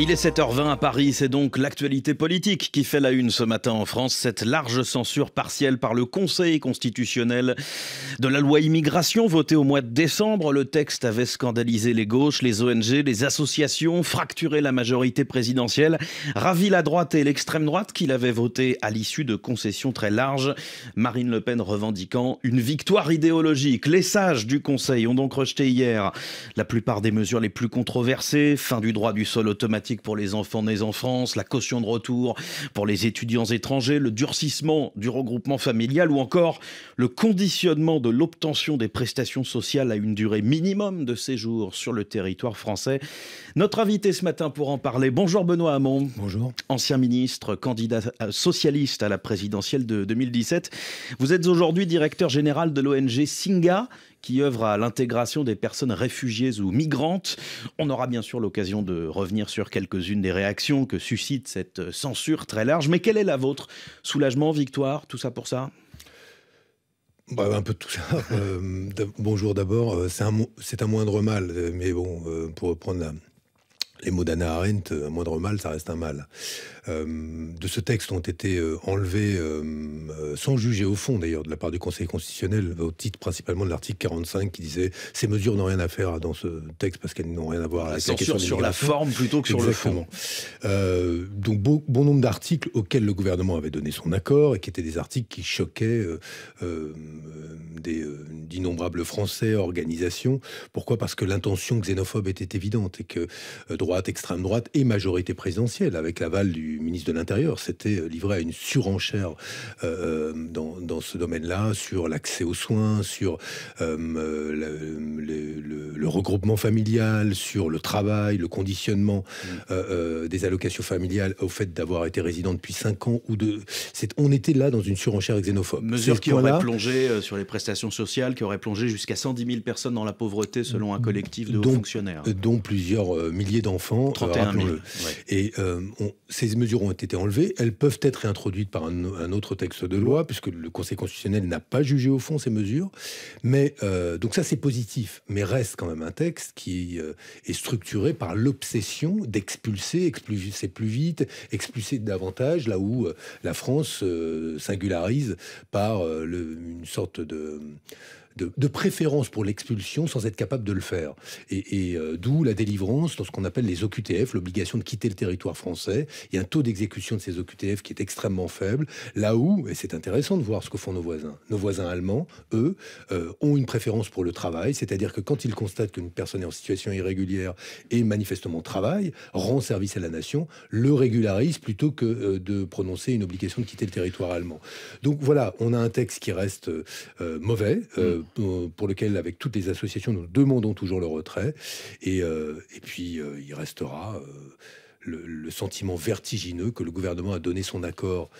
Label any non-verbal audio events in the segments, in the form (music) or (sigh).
Il est 7h20 à Paris, c'est donc l'actualité politique qui fait la une ce matin en France. Cette large censure partielle par le Conseil constitutionnel de la loi immigration votée au mois de décembre. Le texte avait scandalisé les gauches, les ONG, les associations, fracturé la majorité présidentielle, ravi la droite et l'extrême droite qu'il avait voté à l'issue de concessions très larges. Marine Le Pen revendiquant une victoire idéologique. Les sages du Conseil ont donc rejeté hier la plupart des mesures les plus controversées, fin du droit du sol automatique pour les enfants nés en France, la caution de retour pour les étudiants étrangers, le durcissement du regroupement familial ou encore le conditionnement de l'obtention des prestations sociales à une durée minimum de séjour sur le territoire français. Notre invité ce matin pour en parler, bonjour Benoît Hamon. Bonjour. Ancien ministre, candidat euh, socialiste à la présidentielle de 2017. Vous êtes aujourd'hui directeur général de l'ONG Singa qui œuvre à l'intégration des personnes réfugiées ou migrantes. On aura bien sûr l'occasion de revenir sur quelques-unes des réactions que suscite cette censure très large, mais quelle est la vôtre Soulagement, victoire, tout ça pour ça bah, un peu de tout ça. (laughs) Euh, bonjour d'abord. Euh, c'est un, un, moindre mal, euh, mais bon, pour reprendre la, les mots d'Anna Arendt, un moindre mal, ça reste un mal. Euh, de ce texte ont été euh, enlevés, euh, sans juger au fond d'ailleurs, de la part du Conseil constitutionnel, au titre principalement de l'article 45 qui disait ces mesures n'ont rien à faire dans ce texte parce qu'elles n'ont rien à voir avec la, question sur la forme plutôt que sur le fond. donc bon nombre d'articles auxquels le gouvernement avait donné son accord et qui étaient des articles qui choquaient des, d'innombrables Français, organisations. Pourquoi Parce que l'intention xénophobe était évidente et que euh, droite, extrême droite et majorité présidentielle, avec l'aval du ministre de l'Intérieur, s'était euh, livré à une surenchère euh, dans, ce domaine-là, sur l'accès aux soins, sur euh, le regroupement familial, sur le travail, le conditionnement mm. euh, euh, des allocations familiales au fait d'avoir été résident depuis 5 ans ou de. On était là dans une surenchère xénophobe. Mesures qui auraient plongé euh, sur les prestations sociales, qui auraient plongé jusqu'à 110 000 personnes dans la pauvreté selon un collectif de hauts fonctionnaires. Dont plusieurs milliers d'enfants. 31 000. Et ces mesures ont été enlevées. Elles peuvent être réintroduites par un, un autre texte de loi, puisque le Conseil constitutionnel n'a pas jugé au fond ces mesures. Mais donc ça, c'est positif. Mais reste quand même un texte qui euh, est structuré par l'obsession d'expulser, expulser plus vite, expulser davantage, là où euh, la France euh, singularise par une sorte de de, préférence pour l'expulsion sans être capable de le faire. Et, euh, d'où la délivrance dans ce qu'on appelle les OQTF, l'obligation de quitter le territoire français. Il y a un taux d'exécution de ces OQTF qui est extrêmement faible, là où, et c'est intéressant de voir ce que font nos voisins, nos voisins allemands, eux, euh, ont une préférence pour le travail, c'est-à-dire que quand ils constatent qu'une personne est en situation irrégulière et manifestement travaille, rend service à la nation, le régularise plutôt que euh, de prononcer une obligation de quitter le territoire allemand. Donc voilà, on a un texte qui reste mauvais, mm. Euh, pour lequel, avec toutes les associations, nous demandons toujours le retrait. Et, euh, puis, euh, il restera le, sentiment vertigineux que le gouvernement a donné son accord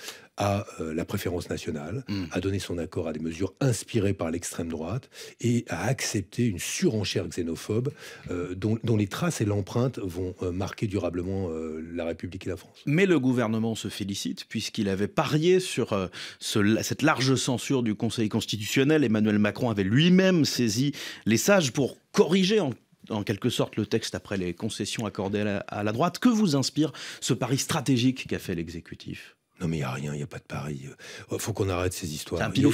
à euh, la préférence nationale, hmm. a donné son accord à des mesures inspirées par l'extrême droite et a accepté une surenchère xénophobe euh, dont, les traces et l'empreinte vont euh, marquer durablement la République et la France. Mais le gouvernement se félicite puisqu'il avait parié sur cette large censure du Conseil constitutionnel. Emmanuel Macron avait lui-même saisi les sages pour corriger en en quelque sorte le texte après les concessions accordées à la, droite. Que vous inspire ce pari stratégique qu'a fait l'exécutif non, mais il n'y a rien, il n'y a pas de pari. Il euh. oh, faut qu'on arrête ces histoires. Un pile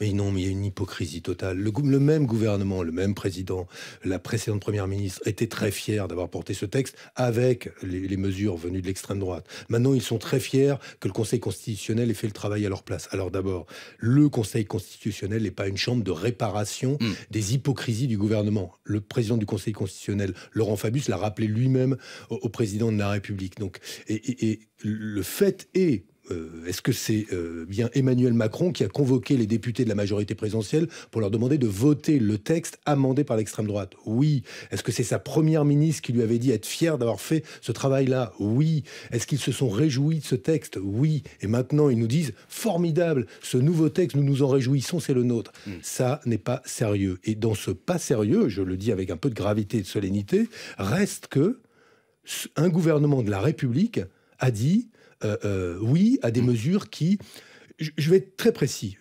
Mais non, mais il y a une hypocrisie totale. Le, même gouvernement, le même président, la précédente première ministre était très fier d'avoir porté ce texte avec les, mesures venues de l'extrême droite. Maintenant, ils sont très fiers que le Conseil constitutionnel ait fait le travail à leur place. Alors d'abord, le Conseil constitutionnel n'est pas une chambre de réparation hmm. des hypocrisies du gouvernement. Le président du Conseil constitutionnel, Laurent Fabius, l'a rappelé lui-même au, président de la République. Donc, et le fait est euh, est-ce que c'est euh, bien Emmanuel Macron qui a convoqué les députés de la majorité présidentielle pour leur demander de voter le texte amendé par l'extrême droite Oui. Est-ce que c'est sa première ministre qui lui avait dit être fier d'avoir fait ce travail-là Oui. Est-ce qu'ils se sont réjouis de ce texte Oui. Et maintenant, ils nous disent formidable, ce nouveau texte, nous nous en réjouissons, c'est le nôtre. Hmm. Ça n'est pas sérieux. Et dans ce pas sérieux, je le dis avec un peu de gravité et de solennité, reste que un gouvernement de la République a dit euh, euh, oui à des mm. mesures qui... Je vais être très précis.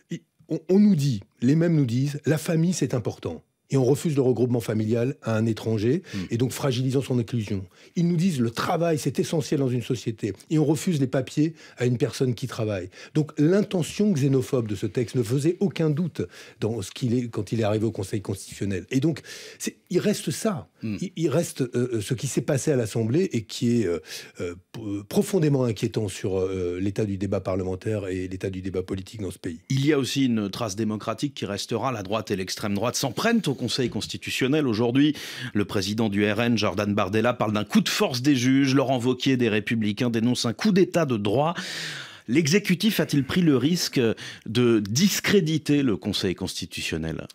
on nous dit, les mêmes nous disent, la famille c'est important et on refuse le regroupement familial à un étranger, hmm. et donc fragilisant son inclusion. Ils nous disent le travail, c'est essentiel dans une société, et on refuse les papiers à une personne qui travaille. Donc l'intention xénophobe de ce texte ne faisait aucun doute dans ce qu'il est, quand il est arrivé au Conseil constitutionnel. Et donc, il reste ça. Hmm. Il, reste euh, euh, ce qui s'est passé à l'Assemblée et qui est euh, profondément inquiétant sur l'état du débat parlementaire et l'état du débat politique dans ce pays. Il y a aussi une trace démocratique qui restera. La droite et l'extrême droite s'en prennent au Conseil constitutionnel aujourd'hui. Le président du RN, Jordan Bardella, parle d'un coup de force des juges. Laurent Vauquier des Républicains dénonce un coup d'état de droit. L'exécutif a-t-il pris le risque de discréditer le Conseil constitutionnel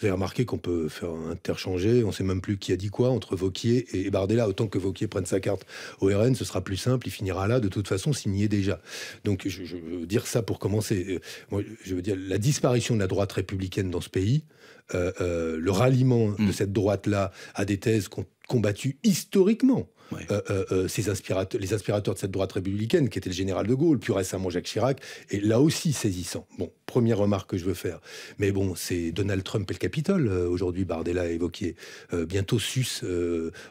vous avez remarqué qu'on peut faire interchanger, on ne sait même plus qui a dit quoi entre Vauquier et Bardella. Autant que Vauquier prenne sa carte au RN, ce sera plus simple, il finira là, de toute façon, s'il est déjà. Donc je, veux dire ça pour commencer. Euh, je veux dire, la disparition de la droite républicaine dans ce pays, euh, euh, le ralliement mmh. de cette droite-là à des thèses qu'on combattu historiquement euh, euh, euh, les aspirateurs de cette droite républicaine, qui était le général de Gaulle, plus récemment Jacques Chirac, et là aussi saisissant. Bon, première remarque que je veux faire. Mais bon, c'est Donald Trump et le Capitole, aujourd'hui, Bardella a évoqué. bientôt sus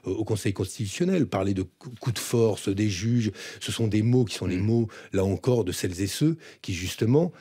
au Conseil constitutionnel, parler de coups de force des juges, ce sont des mots qui sont les mm. mots, là encore, de celles et ceux qui, justement,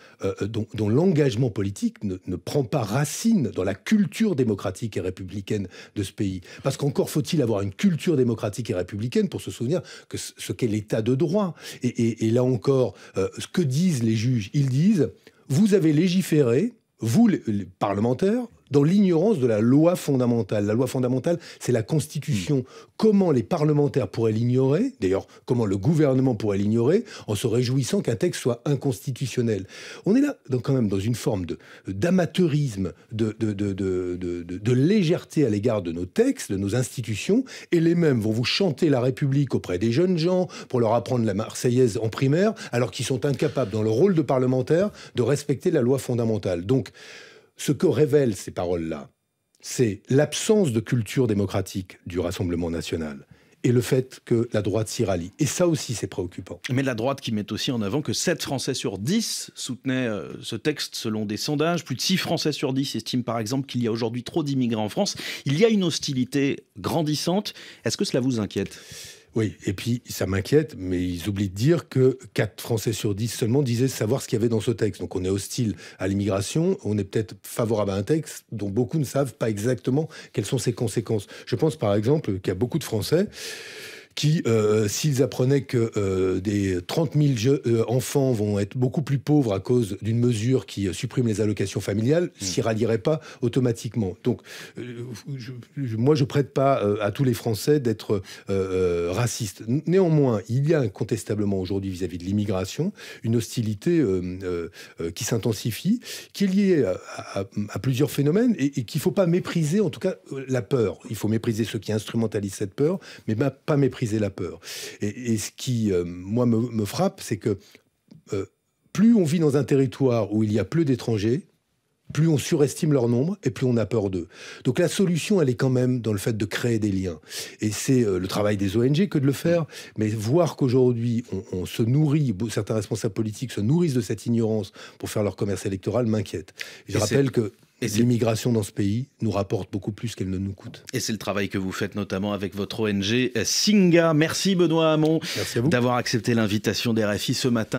dont, l'engagement politique ne, ne prend pas racine dans la culture démocratique et républicaine de ce pays. Parce qu'encore faut-il avoir une culture démocratique et républicaine pour se souvenir que ce qu'est l'État de droit. Et, là encore, euh, ce que disent les juges, ils disent, vous avez légiféré, vous les parlementaires, dans l'ignorance de la loi fondamentale. La loi fondamentale, c'est la Constitution. Comment les parlementaires pourraient l'ignorer D'ailleurs, comment le gouvernement pourrait l'ignorer en se réjouissant qu'un texte soit inconstitutionnel On est là donc, quand même dans une forme d'amateurisme, de légèreté à l'égard de nos textes, de nos institutions, et les mêmes vont vous chanter la République auprès des jeunes gens pour leur apprendre la Marseillaise en primaire, alors qu'ils sont incapables, dans le rôle de parlementaires, de respecter la loi fondamentale. Donc, ce que révèlent ces paroles-là, c'est l'absence de culture démocratique du Rassemblement national et le fait que la droite s'y rallie. Et ça aussi, c'est préoccupant. Mais la droite qui met aussi en avant que 7 Français sur 10 soutenaient euh, ce texte selon des sondages. Plus de 6 Français sur 10 estiment par exemple qu'il y a aujourd'hui trop d'immigrés en France. Il y a une hostilité grandissante. Est-ce que cela vous inquiète oui, et puis ça m'inquiète, mais ils oublient de dire que 4 Français sur 10 seulement disaient savoir ce qu'il y avait dans ce texte. Donc on est hostile à l'immigration, on est peut-être favorable à un texte dont beaucoup ne savent pas exactement quelles sont ses conséquences. Je pense par exemple qu'il y a beaucoup de Français qui, euh, s'ils apprenaient que euh, des 30 000 euh, enfants vont être beaucoup plus pauvres à cause d'une mesure qui supprime les allocations familiales, mm. s'y rallieraient pas automatiquement. Donc, je, moi, je prête pas à tous les Français d'être racistes. Néanmoins, il y a incontestablement aujourd'hui vis-à-vis de l'immigration une hostilité qui s'intensifie, qui est liée à, plusieurs phénomènes et, qu'il faut pas mépriser, en tout cas, la peur. Il faut mépriser ceux qui instrumentalisent cette peur, mais pas mépriser la peur. Et, ce qui, euh, moi, me, frappe, c'est que euh, plus on vit dans un territoire où il y a plus d'étrangers, plus on surestime leur nombre et plus on a peur d'eux. Donc la solution, elle est quand même dans le fait de créer des liens. Et c'est euh, le travail des ONG que de le faire, mais voir qu'aujourd'hui on, se nourrit, certains responsables politiques se nourrissent de cette ignorance pour faire leur commerce électoral m'inquiète. Je rappelle que l'immigration dans ce pays nous rapporte beaucoup plus qu'elle ne nous coûte. Et c'est le travail que vous faites notamment avec votre ONG Singa. Merci Benoît Hamon d'avoir accepté l'invitation d'RFI ce matin.